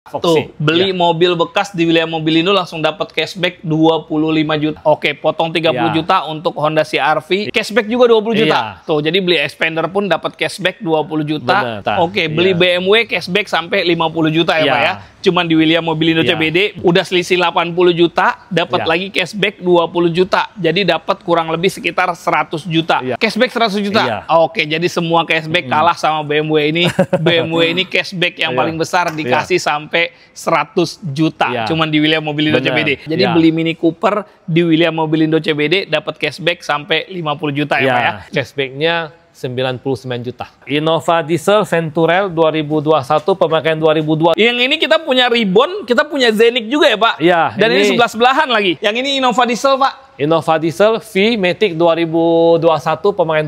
Foxy. Tuh, beli ya. mobil bekas di wilayah Mobilindo langsung dapat cashback 25 juta. Oke, potong 30 ya. juta untuk Honda CRV Cashback juga 20 juta. Ya. Tuh, jadi beli Expander pun dapat cashback 20 juta. Oke, beli ya. BMW cashback sampai 50 juta ya, ya, Pak iya. ya. Cuman di wilayah Mobilindo ya. CBD udah selisih 80 juta, dapat ya. lagi cashback 20 juta. Jadi dapat kurang lebih sekitar 100 juta. Ya. Cashback 100 juta. Ya. Oke, jadi semua cashback mm -hmm. kalah sama BMW ini. BMW ini cashback yang ya. paling besar iya. dikasih ya. sampai sampai 100 juta ya. cuman di wilayah Mobilindo Bener. CBD. Jadi ya. beli Mini Cooper di wilayah Mobilindo CBD dapat cashback sampai 50 juta ya, ya Pak iya. ya. Cashbacknya 99 juta. Innova Diesel Centurel 2021 pemakaian 2002. Yang ini kita punya Ribbon, kita punya Zenik juga ya Pak? Iya. Dan ini, ini sebelah-sebelahan lagi. Yang ini Innova Diesel Pak? Innova Diesel V Matic 2021 pemakaian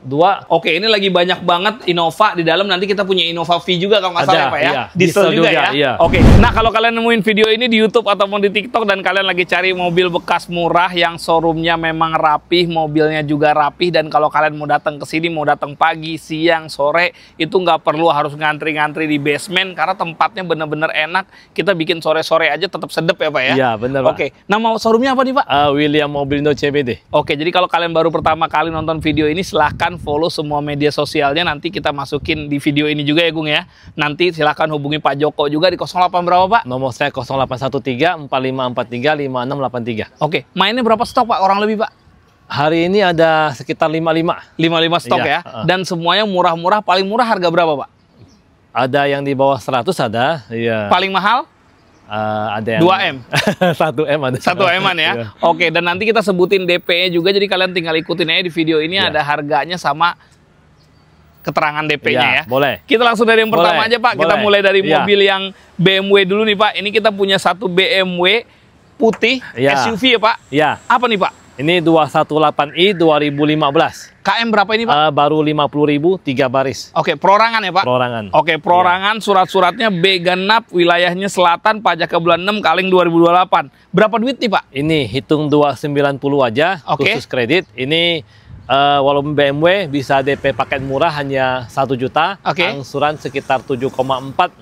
2022. Oke, ini lagi banyak banget Innova di dalam. Nanti kita punya Innova V juga kalau nggak salah ya Pak ya. Iya, Diesel, Diesel juga, juga ya. Iya. Oke. Nah, kalau kalian nemuin video ini di YouTube ataupun di TikTok dan kalian lagi cari mobil bekas murah yang showroomnya memang rapih, mobilnya juga rapih dan kalau kalian mau datang ke sini sini mau datang pagi, siang, sore itu nggak perlu harus ngantri-ngantri di basement karena tempatnya benar-benar enak. Kita bikin sore-sore aja tetap sedep ya Pak ya? Iya benar Pak. Oke, nama showroomnya apa nih Pak? Uh, William Mobilindo CBD. Oke, jadi kalau kalian baru pertama kali nonton video ini silahkan follow semua media sosialnya. Nanti kita masukin di video ini juga ya Gung ya. Nanti silahkan hubungi Pak Joko juga di 08 berapa Pak? Nomor saya 0813 4543 5683. Oke, mainnya berapa stok Pak? Orang lebih Pak? Hari ini ada sekitar 55. 55 stok iya, ya. Uh. Dan semuanya murah-murah, paling murah harga berapa, Pak? Ada yang di bawah 100 ada, iya. Paling mahal? Uh, ada yang 2M. 1M ada. 1 m ya. iya. Oke, dan nanti kita sebutin DP-nya juga jadi kalian tinggal ikutin aja di video ini iya. ada harganya sama keterangan DP-nya ya, ya. Boleh. Kita langsung dari yang pertama boleh, aja Pak. Boleh. Kita mulai dari ya. mobil yang BMW dulu nih Pak. Ini kita punya satu BMW putih iya. SUV ya Pak. Ya. Apa nih Pak? Ini 218i 2015. KM berapa ini, Pak? Uh, baru 50.000 tiga baris. Oke, okay, perorangan ya, Pak? Perorangan. Oke, okay, iya. perorangan iya. surat-suratnya B genap wilayahnya selatan pajak ke bulan 6 kaling 2028. Berapa duit nih, Pak? Ini hitung 290 aja okay. khusus kredit. Ini uh, eh, walaupun BMW bisa DP paket murah hanya satu juta, okay. angsuran sekitar 7,4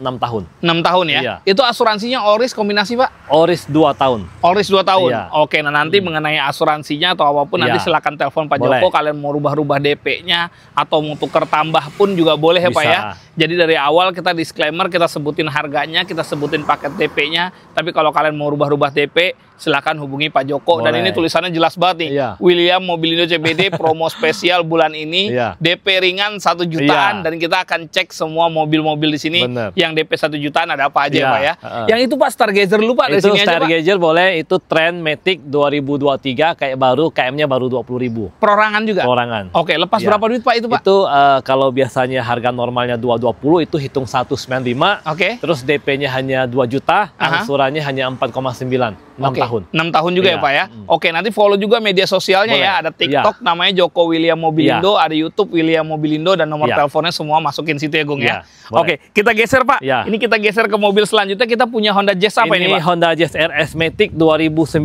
enam tahun. Enam tahun ya? Iya. Itu asuransinya Oris kombinasi Pak? Oris dua tahun. Oris dua tahun. Iya. Oke, nah nanti hmm. mengenai asuransinya atau apapun iya. nanti silakan telepon Pak boleh. Joko kalian mau rubah-rubah DP-nya atau mau tuker tambah pun juga boleh ya bisa. Pak ya. Jadi dari awal kita disclaimer, kita sebutin harganya, kita sebutin paket DP-nya. Tapi kalau kalian mau rubah-rubah DP, silahkan hubungi Pak Joko. Boleh. Dan ini tulisannya jelas banget nih. Iya. William Mobilindo CBD promo spesial bulan ini. Iya. DP ringan satu jutaan. Iya. Dan kita akan cek semua mobil-mobil di sini. Bener. Yang DP satu jutaan ada apa aja iya. Pak ya. Uh. Yang itu Pak Stargazer lu Pak. Itu sini Stargazer aja, Pak. boleh. Itu Trend Matic 2023 kayak baru. KM-nya baru dua puluh ribu. Perorangan juga? Perorangan. Oke, lepas iya. berapa duit Pak itu Pak? Itu uh, kalau biasanya harga normalnya dua. 20 itu hitung 195. Oke. Okay. Terus DP-nya hanya 2 juta, angsurannya hanya 4,9. 6 okay. tahun. 6 tahun juga ya, ya Pak ya. Mm. Oke, okay, nanti follow juga media sosialnya Boleh. ya. Ada iya. TikTok yeah. namanya Joko William Mobilindo, yeah. ada YouTube William Mobilindo dan nomor yeah. teleponnya semua masukin situ ya, Gung ya. ya. Oke, okay, kita geser Pak. Yeah. Ini kita geser ke mobil selanjutnya kita punya Honda Jazz apa ini, ini Pak? Honda Jazz RS Matic 2019.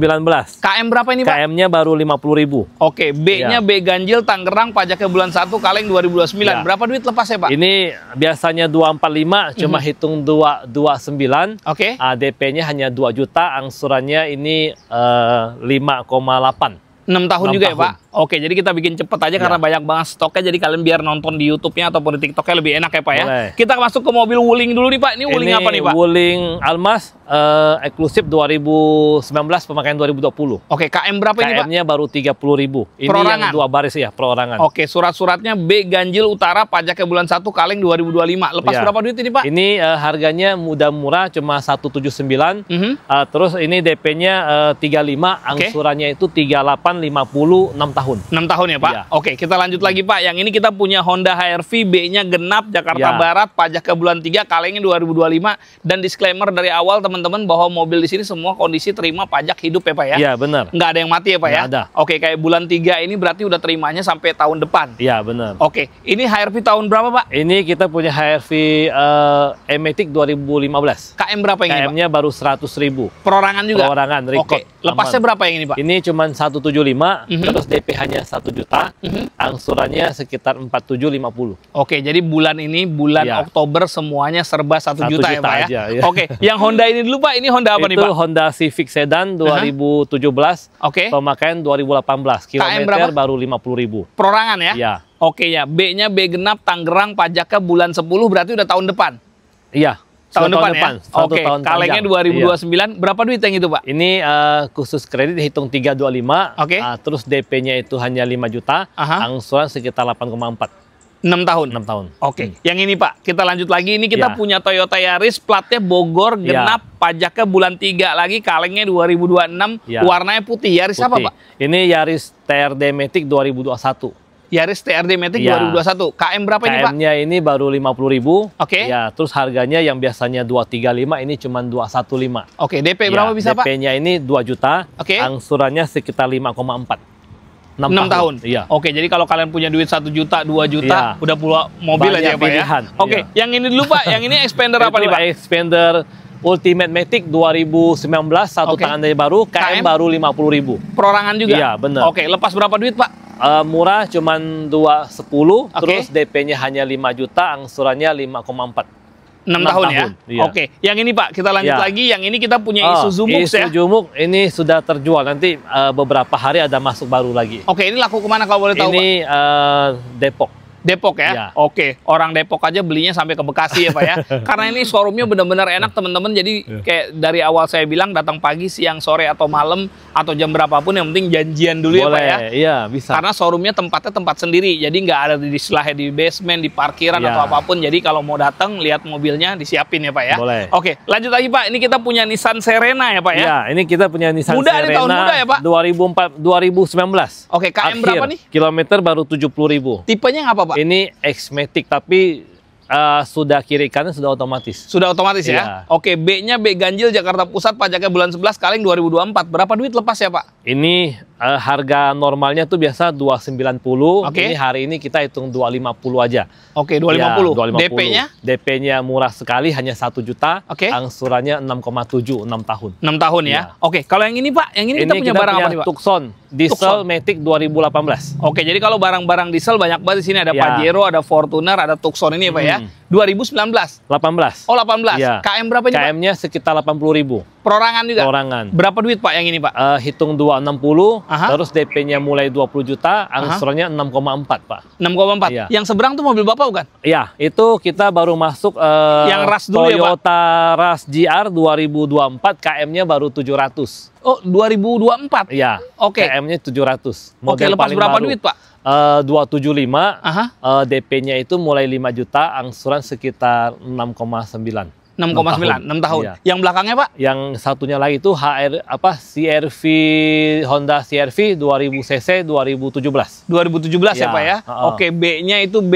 KM berapa ini Pak? KM-nya baru 50.000. Oke, B-nya ya. B ganjil Tangerang pajaknya bulan 1 kaleng 2029. Ya. Berapa duit lepas ya Pak? Ini biar biasanya 245 cuma mm -hmm. hitung 229. Oke. Okay. Uh, DP-nya hanya 2 juta, angsurannya ini uh, 5,8. 6 tahun 6 juga ya, tahun. ya, Pak? Oke, jadi kita bikin cepet aja ya. karena banyak banget stoknya. Jadi kalian biar nonton di YouTube-nya ataupun di TikToknya lebih enak ya Pak ya. Kita masuk ke mobil Wuling dulu nih Pak. Ini Wuling apa nih Pak? Wuling Almas uh, eksklusif 2019 pemakaian 2020. Oke, KM berapa KM ini Pak? KM-nya baru 30.000 Ini perorangan. yang dua baris ya, perorangan. Oke, surat-suratnya B Ganjil Utara pajaknya bulan 1 kaleng 2025. Lepas ya. berapa duit ini Pak? Ini uh, harganya mudah murah cuma 179. Mm -hmm. uh, terus ini DP-nya uh, eh, 35, okay. angsurannya itu 3850 6 tahun tahun. 6 tahun ya Pak? Ya. Oke kita lanjut lagi Pak. Yang ini kita punya Honda HR-V B-nya genap Jakarta ya. Barat. Pajak ke bulan 3 kalengnya 2025. Dan disclaimer dari awal teman-teman bahwa mobil di sini semua kondisi terima pajak hidup ya Pak ya? Iya benar. Nggak ada yang mati ya Pak ya? Nggak ya? ada. Oke kayak bulan 3 ini berarti udah terimanya sampai tahun depan. Iya benar. Oke ini HR-V tahun berapa Pak? Ini kita punya HR-V uh, Ematic 2015. KM berapa yang KM ini KM-nya baru 100 ribu. Perorangan juga? Perorangan, record. Oke lepasnya aman. berapa yang ini Pak? Ini cuma 175 mm -hmm. terus DP hanya nya 1 juta, mm -hmm. angsurannya sekitar puluh. Oke, jadi bulan ini bulan ya. Oktober semuanya serba satu juta, juta ya, Pak ya? Aja, ya. Oke, yang Honda ini dulu Pak, ini Honda apa Itu nih Pak? Itu Honda Civic Sedan 2017. Oke. Uh -huh. Okay. Pemakaian 2018, kilometer baru lima puluh ribu. Perorangan ya? Iya. Oke ya, B-nya B genap Tangerang pajaknya bulan 10 berarti udah tahun depan. Iya tahun, depan, ya? depan ya. Oke, okay. kalengnya 2029 iya. berapa duit yang itu, Pak? Ini uh, khusus kredit hitung 325. Oke. Okay. Uh, eh, terus DP-nya itu hanya 5 juta, Aha. angsuran sekitar 8,4. 6 tahun. 6 tahun. Oke. Okay. Hmm. Yang ini Pak, kita lanjut lagi. Ini kita ya. punya Toyota Yaris platnya Bogor iya. genap, ya. pajaknya bulan 3 lagi, kalengnya 2026, ya. warnanya putih. Yaris putih. apa, Pak? Ini Yaris TRD Matic 2021. Yaris TRD Matic ya. 2021. KM berapa KM ini, Pak? KM-nya ini baru 50.000. Oke. Okay. Ya, terus harganya yang biasanya 235 ini cuma 215. Oke, okay, DP ya, berapa bisa, DP Pak? DP-nya ini 2 juta. Oke. Okay. Angsurannya sekitar 5,4. 6, 6 tahun. tahun. Iya. Oke, jadi kalau kalian punya duit 1 juta, 2 juta, ya. udah pula mobil ya, ya? Banyak aja Pak pilihan. ya. Oke, ya. yang ini dulu Pak, yang ini expander apa nih Pak? Expander Ultimate Matic 2019 satu okay. tangan dari baru, KM, KM baru 50.000. Perorangan juga? Iya, benar. Oke, okay, lepas berapa duit, Pak? Uh, murah cuman 210 okay. terus DP-nya hanya 5 juta, angsurannya 5,4. 6, 6 tahun, tahun ya. Iya. Oke, yang ini Pak, kita lanjut iya. lagi. Yang ini kita punya oh, Isuzu Mux Isuzu ya. Isuzu Mux ini sudah terjual. Nanti uh, beberapa hari ada masuk baru lagi. Oke, ini laku kemana kalau boleh tahu ini, Pak? Ini uh, eh, Depok. Depok ya? ya. Oke, orang Depok aja belinya sampai ke Bekasi ya Pak ya. Karena ini showroomnya benar-benar enak teman-teman. Jadi ya. kayak dari awal saya bilang datang pagi, siang, sore atau malam atau jam berapapun yang penting janjian dulu Boleh, ya Pak ya. Iya bisa. Karena showroomnya tempatnya tempat sendiri. Jadi nggak ada di istilahnya di basement, di parkiran ya. atau apapun. Jadi kalau mau datang lihat mobilnya disiapin ya Pak ya. Boleh. Oke, lanjut lagi Pak. Ini kita punya Nissan Serena ya Pak ya. Iya, ini kita punya Nissan muda, Serena. Muda tahun muda ya Pak. 2004, 2019. Oke, KM Akhir. berapa nih? Kilometer baru 70 ribu. Tipenya apa Pak? Ini x tapi Uh, sudah kiri kanan sudah otomatis. Sudah otomatis ya. ya? Oke, B-nya B Ganjil Jakarta Pusat pajaknya bulan 11 kaleng 2024. Berapa duit lepas ya, Pak? Ini uh, harga normalnya tuh biasa 290. Okay. Ini hari ini kita hitung 250 aja. Oke, okay, 250. Ya, 250. DP-nya? DP-nya murah sekali hanya 1 juta. Oke. Okay. Angsurannya 6,7 6 tahun. 6 tahun ya. ya. Oke, okay. kalau yang ini Pak, yang ini, ini kita punya kita barang punya apa nih, Pak? Tucson Diesel Tucson. Matic 2018. Oke, jadi kalau barang-barang diesel banyak banget di sini ada ya. Pajero, ada Fortuner, ada Tucson ini ya, Pak ya. Hmm. 2019. 18. Oh, 18. Ya. KM berapa ini, KM-nya sekitar 80 ribu. Perorangan juga? Perorangan. Berapa duit, Pak, yang ini, Pak? Uh, hitung 260, Aha. terus DP-nya mulai 20 juta, angsurannya 6,4, Pak. 6,4? Ya. Yang seberang tuh mobil Bapak bukan? Iya, itu kita baru masuk uh, yang RAS dulu Toyota ya, Pak? Toyota RAS GR 2024, KM-nya baru 700. Oh, 2024? Iya. Oke. Okay. KM-nya 700. Oke, okay, lepas berapa baru. duit, Pak? Eh, dua tujuh lima uh, eh, DP-nya itu mulai lima juta, angsuran sekitar enam koma sembilan enam koma sembilan enam tahun. Iya. Yang belakangnya Pak? Yang satunya lagi itu HR apa CRV Honda CRV ribu cc dua dua ribu tujuh belas ribu tujuh belas ya iya, Pak ya. Uh -uh. Oke, B-nya itu B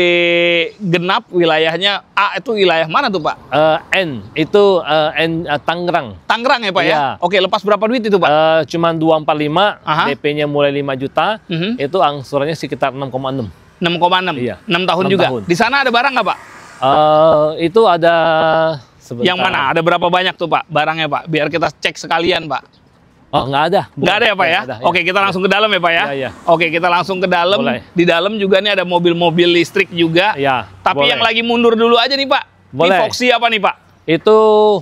genap wilayahnya A itu wilayah mana tuh Pak? Uh, N itu uh, N uh, Tangerang. Tangerang ya Pak ya? iya. ya. Oke, lepas berapa duit itu Pak? Uh, cuman 245, lima DP-nya mulai lima juta. Uh mhm. -huh. Itu angsurannya sekitar 6,6. 6,6. enam 6 iya. tahun 6 juga. Tahun. Di sana ada barang nggak Pak? Uh, itu ada Sebentar. Yang mana? Ada berapa banyak tuh Pak barangnya Pak? Biar kita cek sekalian Pak. Oh nggak ada. Nggak ada ya Pak ya? Ada, ya? Oke kita langsung ke dalam ya Pak ya? ya, ya. Oke kita langsung ke dalam. Boleh. Di dalam juga nih ada mobil-mobil listrik juga. Ya. Tapi boleh. yang lagi mundur dulu aja nih Pak. Boleh. Ini Foxy apa nih Pak? Itu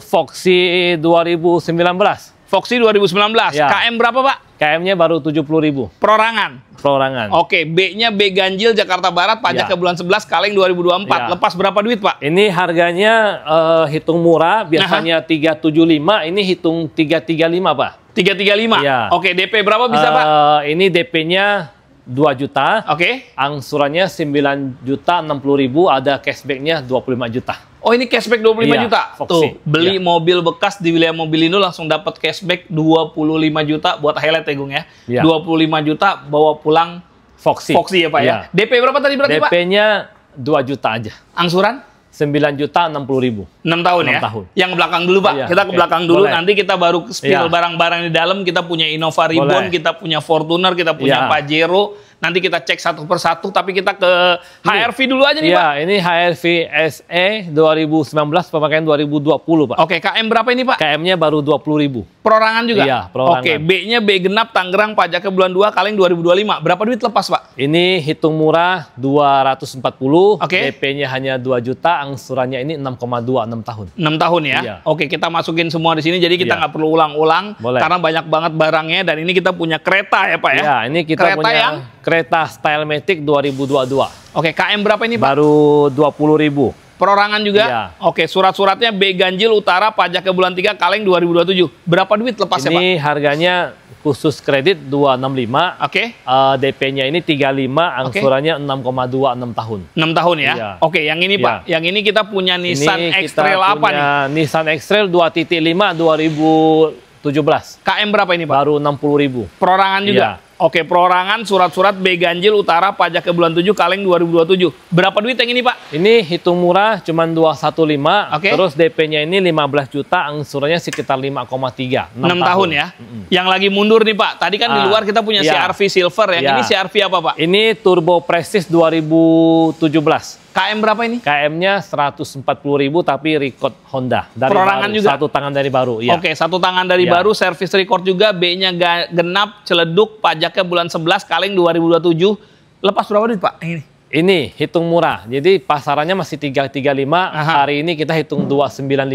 Foxy 2019. Foxy 2019. Ya. KM berapa, Pak? KM-nya baru ribu. Perorangan. Perorangan. Oke, B-nya B Ganjil Jakarta Barat, pajak ya. ke bulan 11 kaleng 2024. Ya. Lepas berapa duit, Pak? Ini harganya uh, hitung murah, biasanya Aha. 375, ini hitung 335, Pak. 335. Ya. Oke, DP berapa bisa, uh, Pak? ini DP-nya 2 juta. Oke. Okay. Angsurannya 9 juta 60 ribu, ada cashbacknya 25 juta. Oh ini cashback 25 iya, juta? Foxy. Tuh, iya. beli iya. mobil bekas di wilayah Mobilindo langsung dapat cashback 25 juta buat highlight ya Gung ya. Iya. 25 juta bawa pulang Foxy. Foxy ya Pak ya? iya. ya. DP berapa tadi berarti DP Pak? DP-nya 2 juta aja. Angsuran? 9 juta 60 ribu. 6 tahun 6 ya? tahun. Yang belakang dulu Pak, iya, kita ke okay. belakang dulu Boleh. nanti kita baru spill barang iya. barang-barang di dalam, kita punya Innova Ribbon, Boleh. kita punya Fortuner, kita punya iya. Pajero, nanti kita cek satu persatu tapi kita ke iya. HRV dulu aja nih iya, Pak. ini HRV SE 2019 pemakaian 2020 Pak. Oke, KM berapa ini Pak? KM-nya baru 20 ribu. Perorangan juga? Iya, perorangan. Oke, B-nya B genap Tangerang pajaknya bulan 2 kaleng 2025. Berapa duit lepas, Pak? Ini hitung murah 240, Oke. DP-nya hanya 2 juta, angsurannya ini 6,2 6 tahun. 6 tahun ya? Iya. Oke, kita masukin semua di sini jadi kita iya. nggak iya. perlu ulang-ulang karena banyak banget barangnya dan ini kita punya kereta ya, Pak ya. Iya, ini kita kereta punya yang... kereta Stylematic 2022. Oke, KM berapa ini, Pak? Baru 20 ribu. Perorangan juga? Iya. Oke, surat-suratnya B Ganjil Utara pajak ke bulan 3 kaleng 2027. Berapa duit lepasnya, Pak? Ini harganya khusus kredit 265. Oke. Okay. Uh, eh, DP-nya ini 35, angsurannya okay. 6,26 tahun. 6 tahun ya? Iya. Oke, okay, yang ini, iya. Pak. Yang ini kita punya Nissan X-Trail apa nih? Nissan X-Trail 2.5 2017. KM berapa ini, Pak? Baru 60.000. Perorangan juga? Iya. Oke, perorangan surat-surat B Ganjil Utara pajak ke bulan 7 kaleng 2027. Berapa duit yang ini, Pak? Ini hitung murah cuman 215. Okay. Terus DP-nya ini 15 juta, angsurannya sekitar 5,3. 6, 6 tahun, tahun ya. Mm -hmm. Yang lagi mundur nih, Pak. Tadi kan ah, di luar kita punya iya. CRV Silver, yang ya. ini iya. CRV apa, Pak? Ini Turbo Prestige 2017. KM berapa ini? KM-nya 140 ribu tapi record Honda. Dari Perorangan baru, juga? Satu tangan dari baru. Ya. Oke, satu tangan dari ya. baru, service record juga, B-nya genap, celeduk, pajaknya bulan 11, kaleng 2027. Lepas berapa duit Pak? Ini. Ini hitung murah. Jadi pasarannya masih 335, Aha. hari ini kita hitung 295.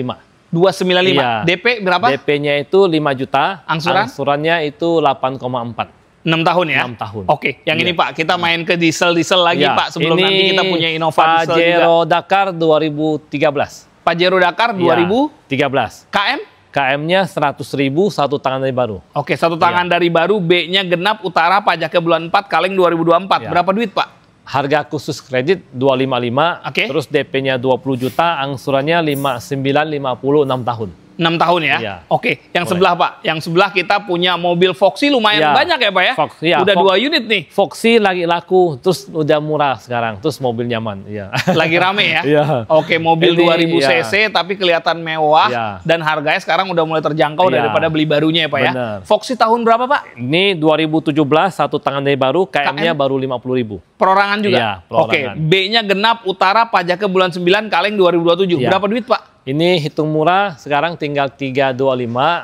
295. Iya. DP berapa? DP-nya itu 5 juta. Angsuran? Angsurannya itu 8,4. 6 tahun ya? 6 tahun. Oke, yang yeah. ini iya. Pak, kita main ke diesel-diesel lagi yeah. Pak sebelum ini nanti kita punya Innova Pajero diesel juga. Dakar 2013. Pajero Dakar 2013. KM? KM-nya 100 ribu, satu tangan dari baru. Oke, satu tangan ya. dari baru, B-nya genap, utara, pajaknya bulan 4, kaleng 2024. Ya. Berapa duit, Pak? Harga khusus kredit 255, okay. terus DP-nya 20 juta, angsurannya 5950 6 tahun. 6 tahun ya. Iya. Oke, yang Boleh. sebelah Pak, yang sebelah kita punya mobil Foxy lumayan iya. banyak ya Pak ya. Fox, iya. Udah Fox, dua unit nih. Foxy lagi laku, terus udah murah sekarang, terus mobil nyaman. Iya. Lagi rame ya. iya. Oke, mobil Ini, 2000 iya. cc tapi kelihatan mewah iya. dan harganya sekarang udah mulai terjangkau iya. daripada beli barunya ya Pak Bener. ya. Foxy tahun berapa Pak? Ini 2017 satu tangan dari baru, KM-nya KM? baru 50 ribu. Perorangan juga? Iya, perorangan. Oke, B-nya genap utara pajaknya bulan 9 kaleng 2027. Iya. Berapa duit Pak? ini hitung murah sekarang tinggal 325 mm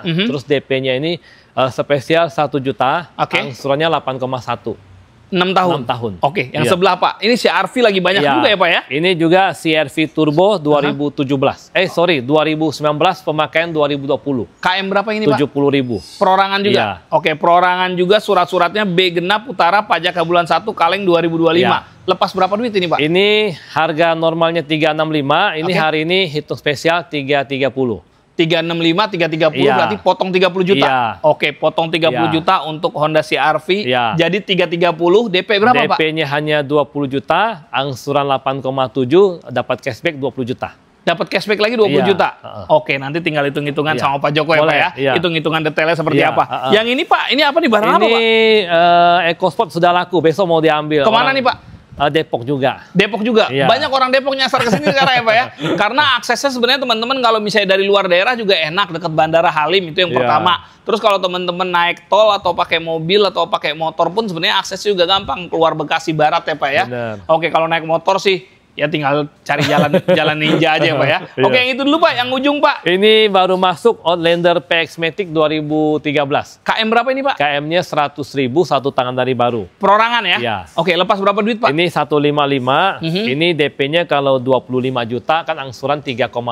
-hmm. terus DP-nya ini uh, spesial 1 juta okay. angsurannya 8,1 6 tahun. 6 tahun. Oke, yang iya. sebelah Pak. Ini CRV lagi banyak iya. juga ya Pak ya? Ini juga CRV Turbo 2017. Uh -huh. Eh sorry, 2019 pemakaian 2020. KM berapa ini 70 Pak? 70 ribu. Perorangan juga? Iya. Oke, perorangan juga surat-suratnya B genap utara pajak bulan 1 kaleng 2025. Ya lepas berapa duit ini Pak? Ini harga normalnya 365, ini okay. hari ini hitung spesial 330. 365, 330 iya. berarti potong 30 juta. Iya. Oke, potong 30 iya. juta untuk Honda CRV. Iya. Jadi 330 DP berapa DP Pak? DP-nya hanya 20 juta, angsuran 8,7 dapat cashback 20 juta dapat cashback lagi 20 iya, juta. Uh, Oke, nanti tinggal hitung-hitungan iya, sama Pak Joko ya Pak ya. Hitung-hitungan detailnya seperti iya, apa. Uh, uh. Yang ini Pak, ini apa nih barang ini, apa Pak? Ini uh, eh, EcoSport sudah laku, besok mau diambil. Kemana orang, nih Pak? Uh, Depok juga. Depok juga. Iya. Banyak orang Depok nyasar ke sini sekarang ya Pak ya. Karena aksesnya sebenarnya teman-teman kalau misalnya dari luar daerah juga enak dekat Bandara Halim itu yang yeah. pertama. Terus kalau teman-teman naik tol atau pakai mobil atau pakai motor pun sebenarnya aksesnya juga gampang keluar Bekasi Barat ya Pak ya. Bener. Oke, kalau naik motor sih ya tinggal cari jalan jalan ninja aja ya Pak ya. Iya. Oke okay, yang itu dulu Pak, yang ujung Pak. Ini baru masuk Outlander PX Matic 2013. KM berapa ini Pak? KM-nya 100 ribu, satu tangan dari baru. Perorangan ya? Iya. Yes. Oke okay, lepas berapa duit Pak? Ini 155, mm -hmm. ini DP-nya kalau 25 juta kan angsuran 3,8. Oke.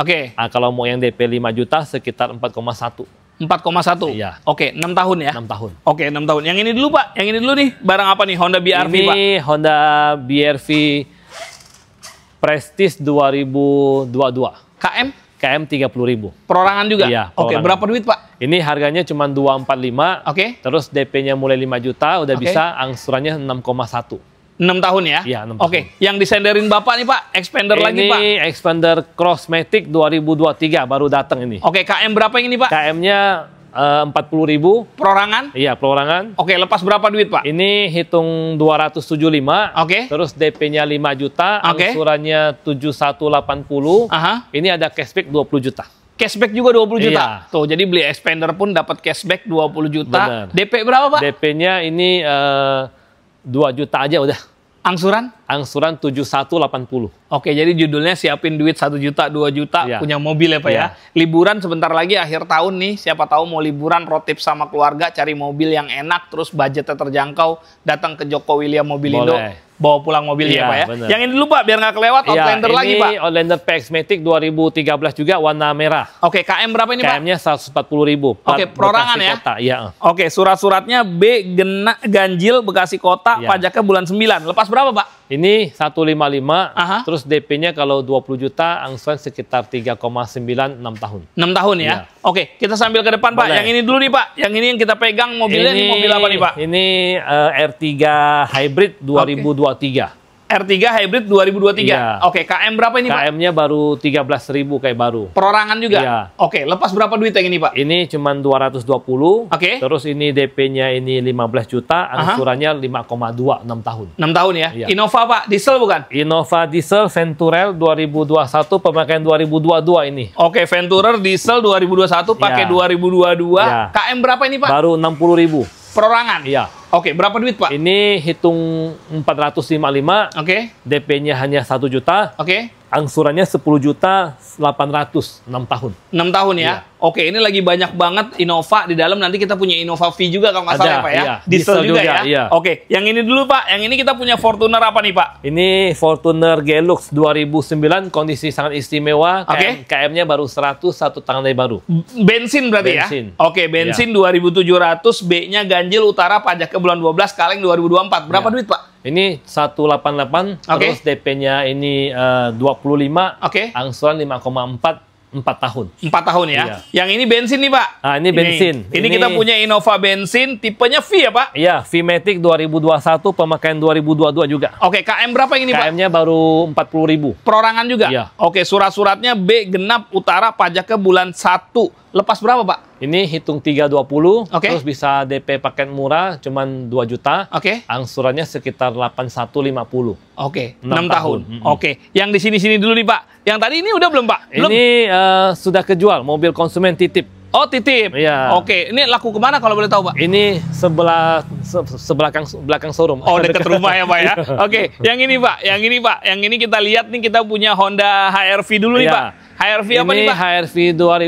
Okay. Nah, kalau mau yang DP 5 juta sekitar 4,1. 4,1. Iya. Oke, 6 tahun ya. 6 tahun. Oke, 6 tahun. Yang ini dulu, Pak. Yang ini dulu nih, barang apa nih? Honda BRV, ini Pak. Ini Honda BRV Prestige 2022. KM? KM 30.000. Perorangan juga? Iya. Oke, okay, berapa duit, Pak? Ini harganya cuma 245. Oke. Okay. Terus DP-nya mulai 5 juta, udah okay. bisa angsurannya 6,1. 6 tahun ya? Iya, 6 Oke, okay. yang disenderin Bapak nih Pak, expander ini lagi Pak. Ini expander Crossmatic 2023 baru datang ini. Oke, okay, KM berapa yang ini Pak? KM-nya Eh, empat puluh ribu. Perorangan? Iya, perorangan. Oke, lepas berapa duit pak? Ini hitung dua ratus tujuh lima. Oke. Terus DP-nya lima juta, Oke. satu angsurannya puluh. Aha. Ini ada cashback dua puluh juta. Cashback juga dua puluh juta. Iya. Tuh, jadi beli expander pun dapat cashback dua puluh juta. Benar. DP berapa, Pak? DP-nya ini uh, juta aja udah. Angsuran? Angsuran 7180. Oke, jadi judulnya siapin duit 1 juta, 2 juta, ya. punya mobil ya Pak ya. ya. Liburan sebentar lagi akhir tahun nih, siapa tahu mau liburan rotip sama keluarga, cari mobil yang enak, terus budgetnya terjangkau, datang ke Joko William Mobilindo. Boleh bawa pulang mobil iya, ya, Pak ya. Bener. Yang ini dulu Pak biar nggak kelewat ya, Outlander lagi Pak. Outlander PX Matic 2013 juga warna merah. Oke, KM berapa ini KM Pak? KM-nya puluh ribu. Oke, perorangan ya. Kota, ya. Oke, surat-suratnya B genak ganjil Bekasi Kota, ya. pajaknya bulan 9. Lepas berapa Pak? Ini 155, Aha. terus DP-nya kalau 20 juta, angsuran sekitar 3,96 tahun. 6 tahun ya? ya. Oke, kita sambil ke depan Boleh. Pak. Yang ini dulu nih Pak, yang ini yang kita pegang mobilnya ini, ini mobil apa nih Pak? Ini uh, eh, R3 Hybrid 2023. Okay. R3 hybrid 2023. Iya. Oke, KM berapa ini, Pak? KM-nya baru 13.000 kayak baru. Perorangan juga? Iya. Oke, lepas berapa duit yang ini, Pak? Ini cuma 220. Oke. Terus ini DP-nya ini 15 juta, angsurannya 5,2 6 tahun. 6 tahun ya? Iya. Innova, Pak, diesel bukan? Innova diesel Venturel 2021 pemakaian 2022 ini. Oke, Venturer diesel 2021 pakai iya. 2022. Iya. KM berapa ini, Pak? Baru 60.000. Perorangan? Iya. Oke, okay, berapa duit Pak? Ini hitung 455. Oke. Okay. DP-nya hanya 1 juta. Oke. Okay. Angsurannya 10 juta 800 6 tahun. 6 tahun ya. Yeah. Oke, ini lagi banyak banget Innova di dalam. Nanti kita punya Innova V juga kalau nggak salah ya, Pak ya. Iya, diesel, diesel juga, juga ya. Iya. Oke, yang ini dulu Pak. Yang ini kita punya Fortuner apa nih Pak? Ini Fortuner Gelux 2009 kondisi sangat istimewa. Oke. Okay. KM-nya baru 100, satu tangan dari baru. Bensin berarti ya? bensin. ya? Oke, bensin iya. 2700, B-nya ganjil utara pajak ke bulan 12 kaleng 2024. Berapa iya. duit Pak? Ini 188 okay. terus DP-nya ini eh, uh, 25. Oke. Okay. Angsuran 5,4 Empat tahun. Empat tahun ya. Iya. Yang ini bensin nih Pak. Ah, ini bensin. Ini, ini, ini kita punya Innova bensin, tipenya V ya Pak? Iya, V-Matic 2021, pemakaian 2022 juga. Oke, KM berapa yang ini Pak? KM-nya baru 40 ribu. Perorangan juga? Iya. Oke, surat-suratnya B, genap, utara, pajak ke bulan 1 Lepas berapa, Pak? Ini hitung 320, okay. terus bisa DP paket murah cuman 2 juta. Oke. Okay. Angsurannya sekitar 8150. Oke, okay. 6, 6 tahun. tahun. Mm -hmm. Oke. Okay. Yang di sini-sini dulu nih, Pak. Yang tadi ini udah belum, Pak? Belum. Ini uh, sudah kejual, mobil konsumen titip. Oh titip. Iya. Oke, ini laku kemana kalau boleh tahu pak? Ini sebelah se, sebelakang belakang showroom. Oh dekat rumah ya pak ya. Oke, yang ini pak, yang ini pak, yang ini kita lihat nih kita punya Honda HR-V dulu iya. nih pak. HRV ini apa nih Pak? HRV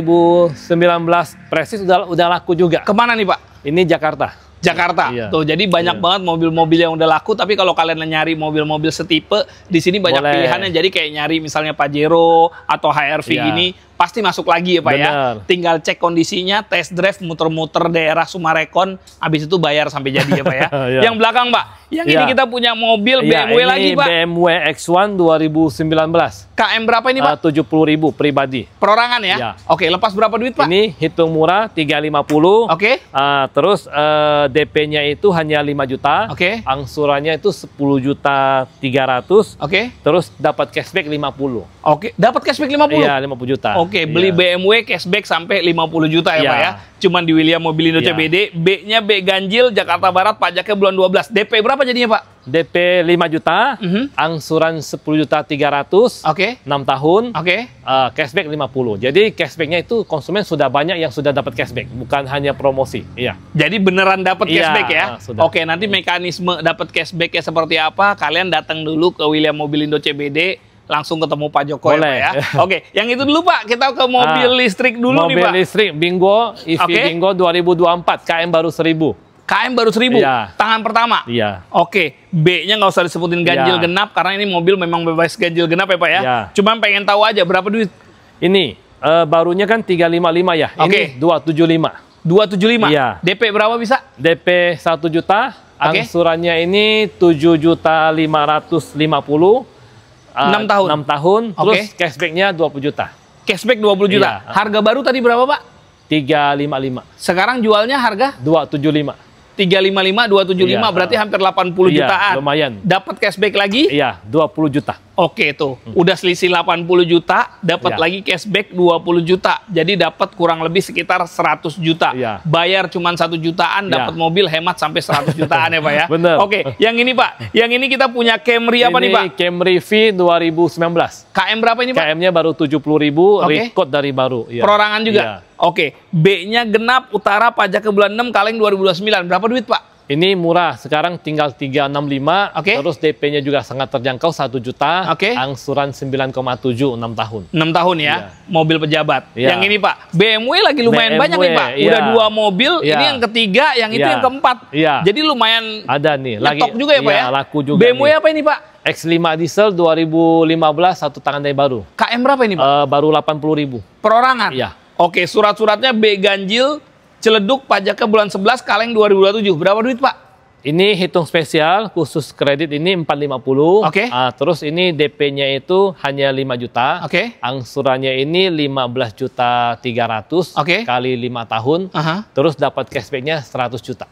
2019 presis udah udah laku juga. Kemana nih Pak? Ini Jakarta. Jakarta. Iya. Tuh jadi banyak iya. banget mobil-mobil yang udah laku tapi kalau kalian nyari mobil-mobil setipe di sini banyak Boleh. pilihannya. Jadi kayak nyari misalnya Pajero atau HRV iya. ini pasti masuk lagi ya Pak ya. Benar. ya. Tinggal cek kondisinya, test drive, muter-muter daerah Sumarekon, habis itu bayar sampai jadi ya Pak ya. ya. Yang belakang Pak, yang ya. ini iya. kita punya mobil ya, BMW lagi Pak. BMW X1 2019. KM berapa ini Pak? Eh, tujuh puluh ribu pribadi. Perorangan ya? ya? Oke, lepas berapa duit Pak? Ini hitung murah 350. Oke. Okay. Uh, eh, terus uh, eh, DP-nya itu hanya 5 juta. Oke. Okay. Angsurannya itu 10 juta 300. Oke. Okay. Terus dapat cashback 50. Oke, okay. dapat cashback 50? Iya, 50 juta. Okay. Oke, okay, beli yeah. BMW cashback sampai 50 juta ya, yeah. Pak iya. ya. Cuman di William Mobil Indo yeah. CBD, B-nya B ganjil Jakarta Barat, pajaknya bulan 12. DP berapa jadinya, Pak? DP 5 juta, mm -hmm. angsuran 10 juta 300. Oke. Okay. 6 tahun. Oke. Okay. Uh, eh, cashback 50. Jadi cashbacknya itu konsumen sudah banyak yang sudah dapat cashback, bukan hanya promosi. Iya. Jadi beneran dapat yeah, cashback ya. Uh, sudah. Oke, nanti mekanisme dapat cashback cashbacknya seperti apa? Kalian datang dulu ke William Mobil Indo CBD langsung ketemu Pak Jokowi Ya, Oke, okay. yang itu dulu Pak, kita ke mobil nah, listrik dulu mobil nih Pak. Mobil listrik Bingo, EV okay. Bingo 2024, KM baru 1000. KM baru seribu, Ya. Tangan pertama. Iya. Oke, B-nya nggak usah disebutin iya. ganjil ya. genap karena ini mobil memang bebas ganjil genap ya, Pak ya. ya. Cuman pengen tahu aja berapa duit. Ini uh, barunya kan 355 ya. Oke. Ini 275. 275. Iya. DP berapa bisa? DP 1 juta. Okay. Angsurannya ini 7 juta 550 uh, tahun. enam tahun, okay. terus cashbacknya puluh juta. Cashback dua puluh juta. Iya. Harga baru tadi berapa, Pak? Tiga lima lima. Sekarang jualnya harga dua tujuh lima. lima Tiga lima dua tujuh lima iya. berarti hampir 80 iya, jutaan. lumayan. Dapat cashback lagi? Iya, dua puluh juta. Oke okay, tuh, hmm. udah selisih 80 juta, dapat yeah. lagi cashback 20 juta. Jadi dapat kurang lebih sekitar 100 juta. Yeah. Bayar cuma satu jutaan, iya. dapat yeah. mobil hemat sampai 100 jutaan ya Pak ya. Oke, okay, yang ini Pak, yang ini kita punya Camry ini apa nih Pak? Camry V 2019. KM berapa ini Pak? KM-nya baru 70 ribu, okay. record dari baru. Yeah. Perorangan juga? Yeah. Oke, okay. B-nya genap, utara, pajak ke bulan 6, kaleng 2029. Berapa duit Pak? Ini murah, sekarang tinggal 365, okay. terus DP-nya juga sangat terjangkau 1 juta, okay. angsuran 9,7 6 tahun. 6 tahun ya, yeah. mobil pejabat. Yeah. Yang ini Pak, BMW lagi lumayan BMW, banyak nih Pak. Iya. Udah dua mobil, yeah. ini yang ketiga, yang yeah. itu iya. yang keempat. Yeah. Jadi lumayan Ada nih, lagi top juga ya Pak yeah, ya. laku juga. BMW nih. apa ini Pak? X5 diesel 2015 satu tangan dari baru. KM berapa ini Pak? Uh, baru 80 ribu. Perorangan? Iya. Oke, surat-suratnya B ganjil Celeduk pajaknya bulan 11 kaleng 2027. Berapa duit, Pak? Ini hitung spesial khusus kredit ini 450. Oke. Okay. Uh, terus ini DP-nya itu hanya 5 juta. Oke. Okay. Angsurannya ini 15 juta 300 okay. kali 5 tahun. Uh -huh. Terus dapat cashback-nya 100 juta.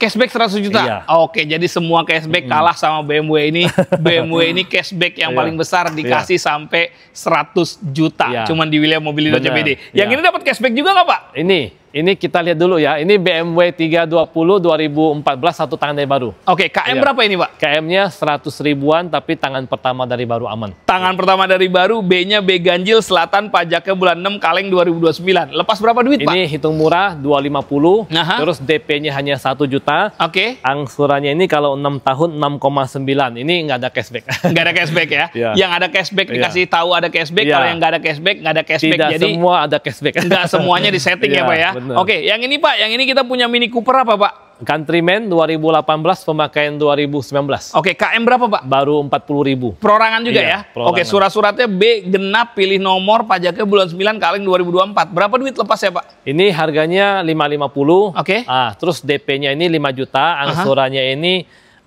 Cashback 100 juta. Iya. Oh, oke, okay. jadi semua cashback mm. kalah sama BMW ini. BMW ini cashback yang iya. paling besar iya. dikasih iya. sampai 100 juta. Iya. Cuman di wilayah mobil Indonesia BD. Yang iya. ini dapat cashback juga nggak Pak? Ini ini kita lihat dulu ya. Ini BMW 320 2014 satu tangan dari baru. Oke, okay, KM iya. berapa ini, Pak? KM-nya 100 ribuan tapi tangan pertama dari baru aman. Tangan ya. pertama dari baru, B-nya B ganjil selatan pajaknya bulan 6 kaleng 2029. Lepas berapa duit, ini Pak? Ini hitung murah 250, Aha. terus DP-nya hanya 1 juta. Oke. Okay. Angsurannya ini kalau 6 tahun 6,9. Ini nggak ada cashback. Nggak ada cashback ya. yeah. Yang ada cashback yeah. dikasih tahu ada cashback, yeah. kalau iya. yang nggak ada cashback nggak ada cashback. Tidak Jadi semua ada cashback. Nggak semuanya disetting yeah. ya, iya, Pak ya. Oke, yang ini Pak, yang ini kita punya Mini Cooper apa Pak? Countryman 2018 pemakaian 2019. Oke, KM berapa, Pak? Baru 40 ribu. Perorangan juga iya, ya? Oke, Oke, surat-suratnya B genap pilih nomor pajaknya bulan 9 kaleng 2024. Berapa duit lepas ya, Pak? Ini harganya 550. Oke. Okay. Ah, terus DP-nya ini 5 juta, angsurannya uh -huh. ini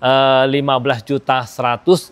uh, eh, 15 juta 100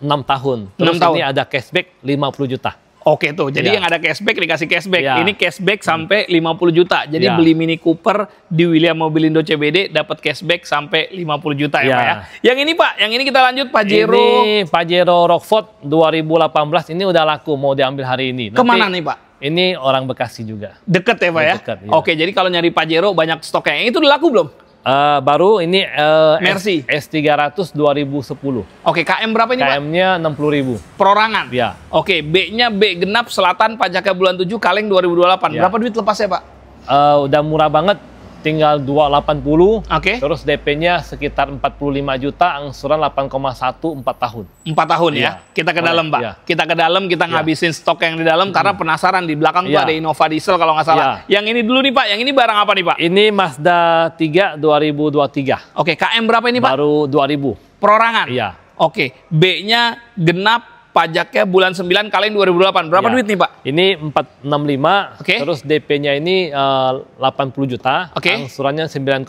6 tahun. Terus 6 tahun. ini ada cashback 50 juta. Oke tuh. Jadi ya. yang ada cashback dikasih cashback. Ya. Ini cashback sampai 50 juta. Jadi ya. beli Mini Cooper di William Mobilindo CBD dapat cashback sampai 50 juta ya, ya Pak iya. ya. Yang ini Pak, yang ini kita lanjut Pajero. Ini Pajero Rockford 2018 ini udah laku mau diambil hari ini. Nanti, Kemana nih Pak? Ini orang Bekasi juga. Deket ya Pak ya? Deket, ya. Oke, jadi kalau nyari Pajero banyak stoknya. Yang itu udah laku belum? Uh, baru ini uh, eh, Mercy S, dua 300 2010. Oke, okay, KM berapa ini, Pak? KM-nya ribu. Perorangan. Ya. Oke, okay, B-nya B genap Selatan pajaknya bulan 7 kaleng 2028. Ya. Berapa duit lepasnya, Pak? Uh, udah murah banget tinggal 280. Oke. Okay. Terus DP-nya sekitar 45 juta, angsuran 8,1 4 tahun. 4 tahun ya. ya. Kita ke dalam, Pak. Ya. Kita ke dalam, kita ya. ngabisin stok yang di dalam karena penasaran di belakang ya. tuh iya. ada Innova Diesel kalau nggak salah. Ya. Yang ini dulu nih, Pak. Yang ini barang apa nih, Pak? Ini Mazda 3 2023. Oke, KM berapa ini, Pak? Baru 2000. Perorangan. Iya. Oke, B-nya genap pajaknya bulan 9 kalian 2008. Berapa ya. duit nih, Pak? Ini 465, okay. terus DP-nya ini eh, uh, 80 juta, okay. angsurannya 9,96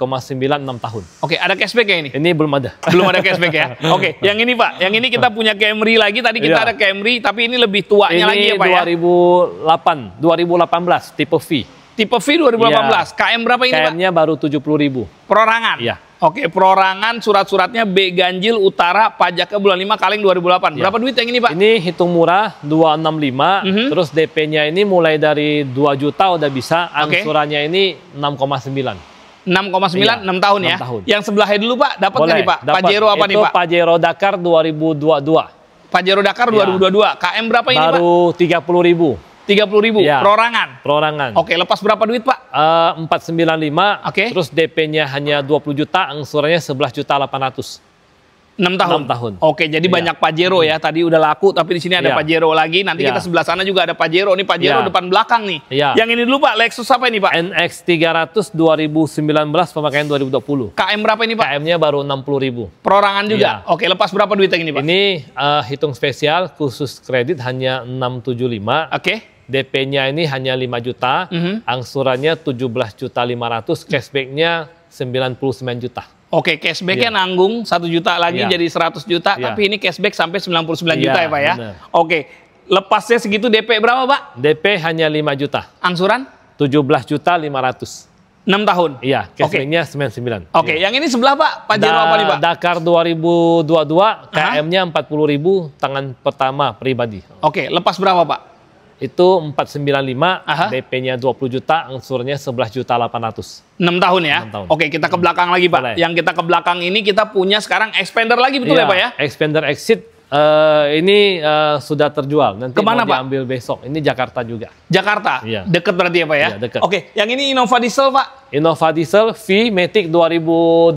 tahun. Oke, okay, ada cashback ya ini? Ini belum ada. Belum ada cashback ya? Oke, okay, yang ini Pak, yang ini kita iya. punya Camry lagi, tadi kita ya. ada Camry, tapi ini lebih tuanya ini lagi ya Pak 2008, ya? 2018, tipe V. Tipe V 2018, ya. KM berapa ini KM Pak? KM-nya baru 70 ribu. Perorangan? Iya. Oke, perorangan surat-suratnya B Ganjil Utara pajaknya bulan 5 kaleng 2008. Berapa Ya. duit yang ini, Pak? Ini hitung murah 265, mm -hmm. terus DP-nya ini mulai dari 2 juta udah bisa, angsurannya okay. ini 6,9. 6,9 iya, ya. 6 tahun 6 ya. Tahun. Yang sebelahnya dulu Pak, dapat enggak nih Pak? Dapet. Pajero apa Itu nih Pak? Pajero Dakar 2022. Pajero Dakar ya. 2022. KM berapa ini Baru Pak? Baru 30.000. Tiga puluh ribu ya. perorangan. Perorangan. Oke, lepas berapa duit pak? Eh, empat sembilan lima. Oke. Terus DP-nya hanya dua puluh juta, angsurannya sebelas juta 800. 6 tahun. 6 tahun. Oke, jadi iya. ya. banyak Pajero ya. Tadi udah laku, tapi di sini ada ya. Pajero lagi. Nanti ya. kita sebelah sana juga ada Pajero. Ini Pajero ya. depan belakang nih. Ya. Yang ini dulu Pak, Lexus apa ini Pak? NX sembilan belas pemakaian dua dua ribu 2020. KM berapa ini Pak? KM-nya baru enam puluh ribu. Perorangan juga? Ya. Oke, lepas berapa duit yang ini Pak? Ini uh, hitung spesial khusus kredit hanya enam tujuh lima. Oke. DP-nya ini hanya 5 juta, mm -hmm. angsurannya 17 juta 500, cashback-nya 99 juta. Oke, okay, cashback-nya yeah. nanggung 1 juta lagi yeah. jadi 100 juta, yeah. tapi ini cashback sampai 99 yeah, iya, juta ya Pak ya? Oke, okay. lepasnya segitu DP berapa Pak? DP hanya 5 juta. Angsuran? 17 juta 500. 6 tahun. Iya, cashback-nya okay. 99. Oke, okay. Iya. yeah. yang ini sebelah Pak, Pak da, Jero apa nih Pak? Dakar 2022, KM-nya 40 ribu, tangan pertama pribadi. Oke, okay. lepas berapa Pak? itu 495, DP-nya 20 juta, angsurnya 11 juta 800. 6 tahun ya? 6 tahun. Oke, kita ke belakang lagi Pak. Boleh. Yang kita ke belakang ini kita punya sekarang expander lagi betul ya, ya Pak ya? Expander exit Uh, ini uh, sudah terjual. Nanti Kemana, mau diambil Pak? besok. Ini Jakarta juga. Jakarta. Iya. Dekat berarti ya Pak ya. Iya, Oke, Oke, yang ini Innova Diesel Pak. Innova Diesel V Matic 2021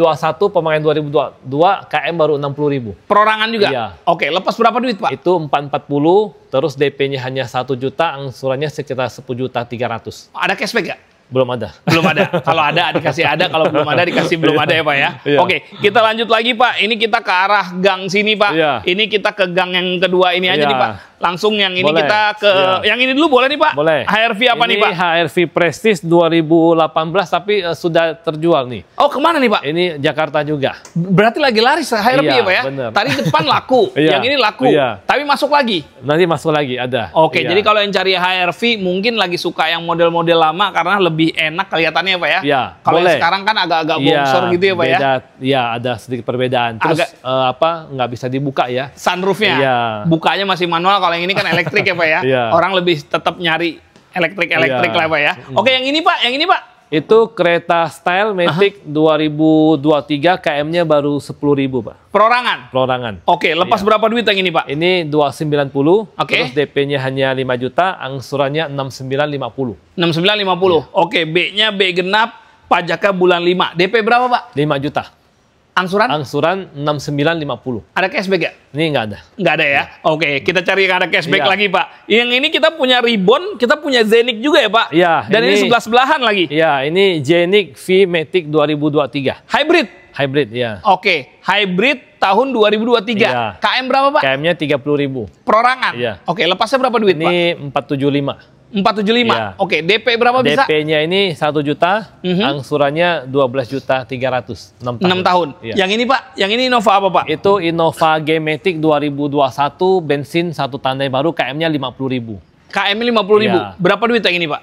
pemakaian 2022 KM baru puluh ribu. Perorangan juga. Iya. Oke, lepas berapa duit Pak? Itu 440, terus DP-nya hanya satu juta, angsurannya sekitar 10 juta 300. Ada cashback gak? Belum ada. Belum ada. kalau ada dikasih ada, kalau belum ada dikasih belum ada ya Pak ya. Iya. Oke, kita lanjut lagi Pak. Ini kita ke arah gang sini Pak. Iya. Ini kita ke gang yang kedua ini aja nih iya. Pak. Langsung yang ini boleh. kita ke iya. yang ini dulu boleh nih Pak? Boleh. HRV apa ini nih Pak? HRV Prestige 2018 tapi uh, sudah terjual nih. Oh, kemana nih Pak? Ini Jakarta juga. Berarti lagi laris HRV ya, iya, ya Pak ya? Bener. Tadi depan laku, iya. yang ini laku. Iya. Tapi masuk lagi. Nanti masuk lagi ada. Oke, iya. jadi kalau yang cari HRV mungkin lagi suka yang model-model lama karena lebih lebih enak kelihatannya Pak ya. Iya. Kalau sekarang kan agak-agak ya, bongsor gitu ya Pak ya. beda, ya. Iya, ada sedikit perbedaan. Terus agak, uh, apa nggak bisa dibuka ya. Sunroofnya. Iya. Bukanya masih manual kalau yang ini kan elektrik ya Pak ya. ya. Orang lebih tetap nyari elektrik-elektrik ya. lah Pak ya. Mm. Oke, yang ini Pak, yang ini Pak itu kereta Style Matic Aha. 2023 KM-nya baru 10.000, Pak. Perorangan? Perorangan. Oke, iya. lepas iya. berapa duit yang ini, Pak? Ini 290, okay. terus DP-nya hanya 5 juta, angsurannya 6950. 6950. Iya. Oke, B-nya B genap, pajaknya bulan 5. DP berapa, Pak? 5 juta. Angsuran? Angsuran 6950. Ada cashback ya? Ini nggak ada. Nggak ada ya? Iya. Oke, kita cari yang ada cashback ya. lagi Pak. Yang ini kita punya Ribbon, kita punya Zenik juga ya Pak? Iya. Dan ini, ini sebelah-sebelahan lagi? Iya, ini Zenik V-Matic 2023. Hybrid? Hybrid, ya. Oke, hybrid tahun 2023. Ya. KM berapa Pak? KM-nya 30 ribu. Perorangan? Iya. Oke, lepasnya berapa duit ini Pak? Ini 475 empat tujuh lima, iya. Oke, DP berapa DP bisa? DP-nya ini satu juta, mm -hmm. angsurannya 12 juta 300, 6 tahun. 6 tahun. Ya. Yang ini Pak, yang ini Innova apa Pak? Itu Innova ribu dua satu bensin satu tandai baru KM-nya lima puluh ribu. KM-nya puluh ribu. Ya. Berapa duit yang ini Pak?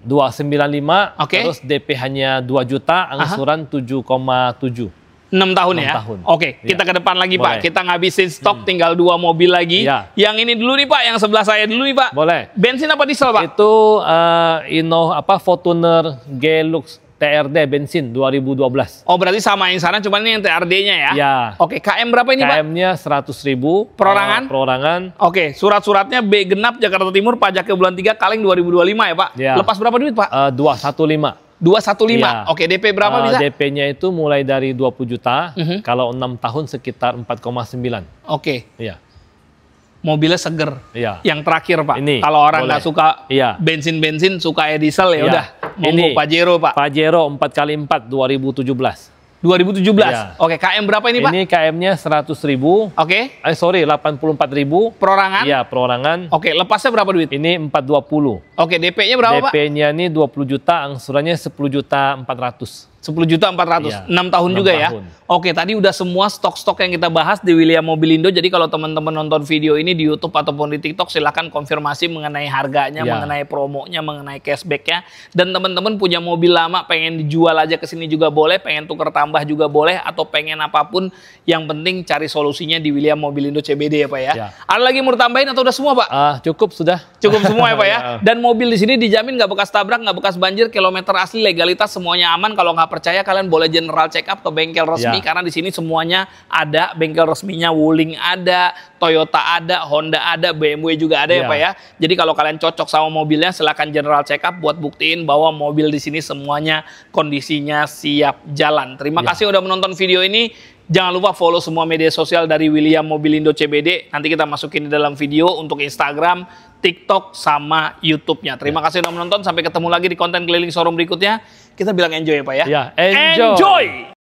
Dua 295, okay. terus DP hanya dua juta, angsuran tujuh koma tujuh. 6 tahun 6 ya. Tahun. Oke, iya. kita ke depan lagi Boleh. Pak. Kita ngabisin stok hmm. tinggal dua mobil lagi. Ya. Yang ini dulu nih Pak, yang sebelah saya dulu nih Pak. Boleh. Bensin apa diesel Pak? Itu uh, Inno apa Fortuner Gelux TRD bensin 2012. Oh, berarti sama yang sana cuman ini yang TRD-nya ya. Ya. Oke, KM berapa ini KM Pak? KM-nya 100.000 perorangan. Uh, perorangan. Oke, surat-suratnya B genap Jakarta Timur pajak bulan 3 kaleng 2025 ya Pak. Ya. Lepas berapa duit Pak? Uh, eh, 215 dua satu lima, iya. Oke, DP berapa uh, bisa? DP-nya itu mulai dari 20 juta, uh mhm. -huh. kalau enam tahun sekitar 4,9. Oke. Iya. Mobilnya seger. Iya. Yang terakhir, Pak. Ini, kalau orang nggak suka iya. bensin-bensin, suka ya diesel ya udah. Monggo Ini, Pajero, Pak. Pajero 4 kali tujuh belas. 2017. Iya. Oke, KM berapa ini, Pak? Ini KM-nya 100 ribu. Oke. Eh, sorry, 84 ribu. Perorangan? Iya, perorangan. Oke, lepasnya berapa duit? Ini 420. Oke, DP-nya berapa, DP Pak? DP-nya ini 20 juta, angsurannya 10 juta 400. 10 juta 400, iya, 6 tahun 6 juga ya? tahun. ya. Oke, tadi udah semua stok-stok yang kita bahas di William Mobilindo. Jadi kalau teman-teman nonton video ini di YouTube ataupun di TikTok silahkan konfirmasi mengenai harganya, iya. mengenai promonya, mengenai cashbacknya. Dan teman-teman punya mobil lama pengen dijual aja ke sini juga boleh, pengen tuker tambah juga boleh atau pengen apapun yang penting cari solusinya di William Mobilindo CBD ya, Pak ya. Iya. Ada lagi mau tambahin atau udah semua, Pak? Uh, cukup sudah. Cukup semua ya, Pak ya. Iya. Dan mobil di sini dijamin nggak bekas tabrak, nggak bekas banjir, kilometer asli, legalitas semuanya aman kalau nggak percaya kalian boleh general check up ke bengkel resmi ya. karena di sini semuanya ada bengkel resminya Wuling ada, Toyota ada, Honda ada, BMW juga ada ya, ya Pak ya. Jadi kalau kalian cocok sama mobilnya silahkan general check up buat buktiin bahwa mobil di sini semuanya kondisinya siap jalan. Terima ya. kasih udah menonton video ini. Jangan lupa follow semua media sosial dari William Mobilindo CBD. Nanti kita masukin di dalam video untuk Instagram, TikTok, sama YouTube-nya. Terima ya. kasih sudah menonton. Sampai ketemu lagi di konten keliling showroom berikutnya. Kita bilang enjoy ya Pak ya. Ya, enjoy. enjoy!